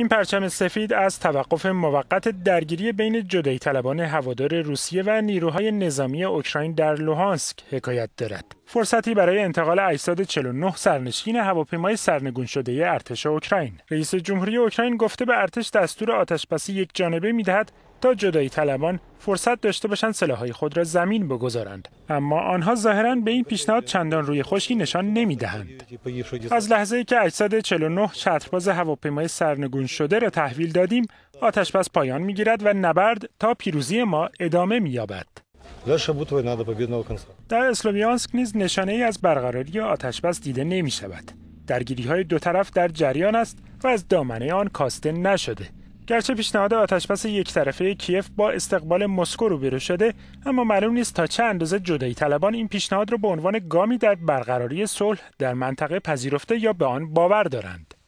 این پرچم سفید از توقف موقت درگیری بین جدایی طلبان هوادار روسیه و نیروهای نظامی اوکراین در لوهانسک حکایت دارد. فرصتی برای انتقال 849 سرنشین هواپیمای سرنگون شده ارتش اوکراین رئیس جمهوری اوکراین گفته به ارتش دستور آتشبسی یک جانبه میدهد تا جدایی طلبان فرصت داشته باشند سلاحهای خود را زمین بگذارند اما آنها ظاهرا به این پیشنهاد چندان روی خوشی نشان نمیدهند از لحظه ای که 849 چترباز هواپیمای سرنگون شده را تحویل دادیم آتشبس پایان میگیرد و نبرد تا پیروزی ما ادامه یابد. در اسلوویانسک نیز نشانه ای از برقراری آتشبس دیده نمی شود. درگیری های دو طرف در جریان است و از دامنه آن کاسته نشده. گرچه پیشنهاد آتشبس یک طرفه کیف با استقبال مسکو روبرو شده اما معلوم نیست تا چه اندازه جدایی طلبان این پیشنهاد را به عنوان گامی در برقراری صلح در منطقه پذیرفته یا به آن باور دارند.